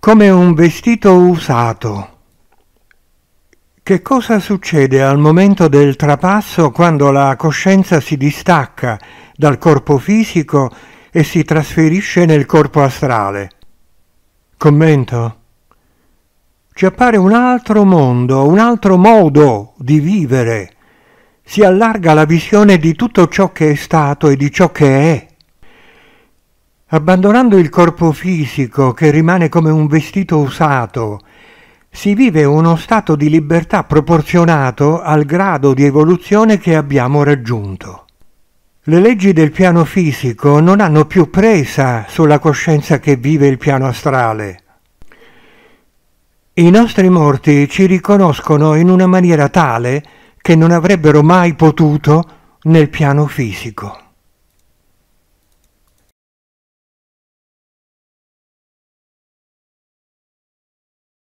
come un vestito usato. Che cosa succede al momento del trapasso quando la coscienza si distacca dal corpo fisico e si trasferisce nel corpo astrale? Commento. Ci appare un altro mondo, un altro modo di vivere. Si allarga la visione di tutto ciò che è stato e di ciò che è. Abbandonando il corpo fisico che rimane come un vestito usato, si vive uno stato di libertà proporzionato al grado di evoluzione che abbiamo raggiunto. Le leggi del piano fisico non hanno più presa sulla coscienza che vive il piano astrale. I nostri morti ci riconoscono in una maniera tale che non avrebbero mai potuto nel piano fisico.